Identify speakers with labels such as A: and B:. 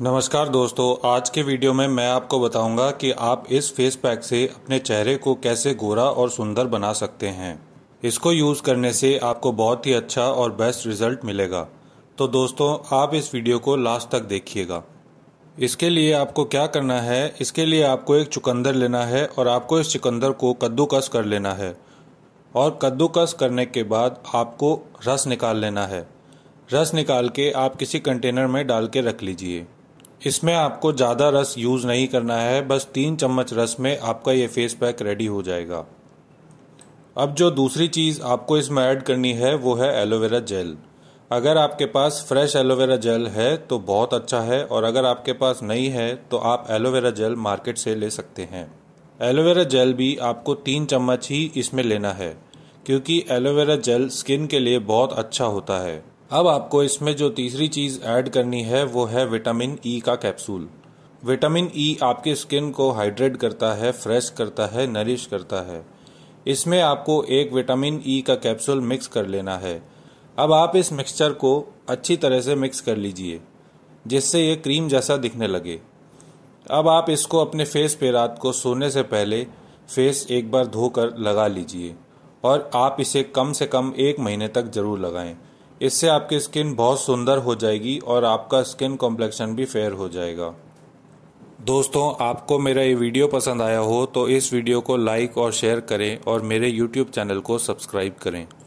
A: नमस्कार दोस्तों आज के वीडियो में मैं आपको बताऊंगा कि आप इस फेस पैक से अपने चेहरे को कैसे गोरा और सुंदर बना सकते हैं इसको यूज़ करने से आपको बहुत ही अच्छा और बेस्ट रिजल्ट मिलेगा तो दोस्तों आप इस वीडियो को लास्ट तक देखिएगा इसके लिए आपको क्या करना है इसके लिए आपको एक चुकंदर लेना है और आपको इस चुकंदर को कद्दूकस कर लेना है और कद्दूकस करने के बाद आपको रस निकाल लेना है रस निकाल के आप किसी कंटेनर में डाल के रख लीजिए इसमें आपको ज़्यादा रस यूज़ नहीं करना है बस तीन चम्मच रस में आपका ये फेस पैक रेडी हो जाएगा अब जो दूसरी चीज़ आपको इसमें ऐड करनी है वो है एलोवेरा जेल अगर आपके पास फ्रेश एलोवेरा जेल है तो बहुत अच्छा है और अगर आपके पास नहीं है तो आप एलोवेरा जेल मार्केट से ले सकते हैं एलोवेरा जेल भी आपको तीन चम्मच ही इसमें लेना है क्योंकि एलोवेरा जेल स्किन के लिए बहुत अच्छा होता है अब आपको इसमें जो तीसरी चीज़ ऐड करनी है वो है विटामिन ई e का कैप्सूल विटामिन ई e आपकी स्किन को हाइड्रेट करता है फ्रेश करता है नरिश करता है इसमें आपको एक विटामिन ई e का कैप्सूल मिक्स कर लेना है अब आप इस मिक्सचर को अच्छी तरह से मिक्स कर लीजिए जिससे ये क्रीम जैसा दिखने लगे अब आप इसको अपने फेस पे रात को सोने से पहले फेस एक बार धोकर लगा लीजिए और आप इसे कम से कम एक महीने तक ज़रूर लगाएं इससे आपकी स्किन बहुत सुंदर हो जाएगी और आपका स्किन कॉम्प्लेक्शन भी फेयर हो जाएगा दोस्तों आपको मेरा ये वीडियो पसंद आया हो तो इस वीडियो को लाइक और शेयर करें और मेरे यूट्यूब चैनल को सब्सक्राइब करें